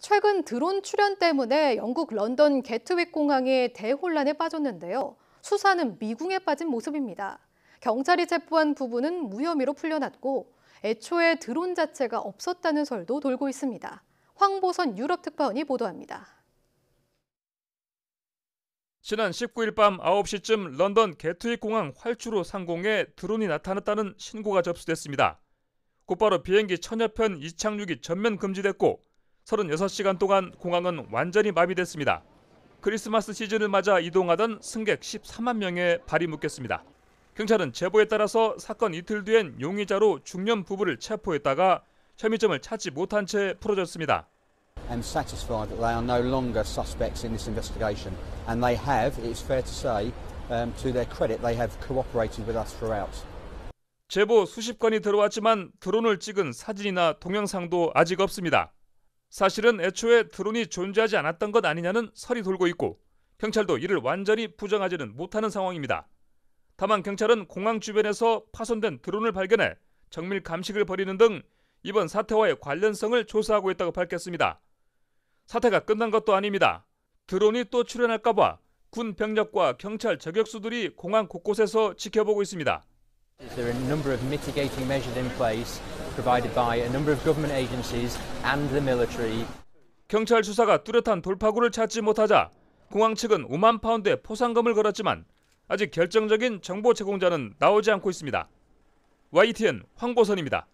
최근 드론 출현 때문에 영국 런던 게트윅 공항이 대혼란에 빠졌는데요. 수사는 미궁에 빠진 모습입니다. 경찰이 체포한 부분은 무혐의로 풀려났고 애초에 드론 자체가 없었다는 설도 돌고 있습니다. 황보선 유럽특파원이 보도합니다. 지난 19일 밤 9시쯤 런던 게트윅 공항 활주로 상공에 드론이 나타났다는 신고가 접수됐습니다. 곧바로 비행기 천여 편 이착륙이 전면 금지됐고 36시간 동안 공항은 완전히 마비됐습니다. 크리스마스 시즌을 맞아 이동하던 승객 13만 명의 발이 묶였습니다. 경찰은 제보에 따라서 사건 이틀 뒤엔 용의자로 중년 부부를 체포했다가 혐의점을 찾지 못한 채 풀어졌습니다. am satisfied that they are no longer suspects in this investigation. And they have, it's fair to say, um, to their credit, they have cooperated with us throughout. 제보 수십 건이 들어왔지만 드론을 찍은 사진이나 동영상도 아직 없습니다. 사실은 애초에 드론이 존재하지 않았던 것 아니냐는 설이 돌고 있고 경찰도 이를 완전히 부정하지는 못하는 상황입니다. 다만 경찰은 공항 주변에서 파손된 드론을 발견해 정밀 감식을 벌이는 등 이번 사태와의 관련성을 조사하고 있다고 밝혔습니다. 사태가 끝난 것도 아닙니다. 드론이 또 출현할까봐 군 병력과 경찰 저격수들이 공항 곳곳에서 지켜보고 있습니다. provided by a number of government agencies and the military. 경찰 수사가 뚜렷한 돌파구를 찾지 못하자 공항 측은 5만 파운드의 포상금을 걸었지만 아직 결정적인 정보 제공자는 나오지 않고 있습니다. YTN 황보선입니다.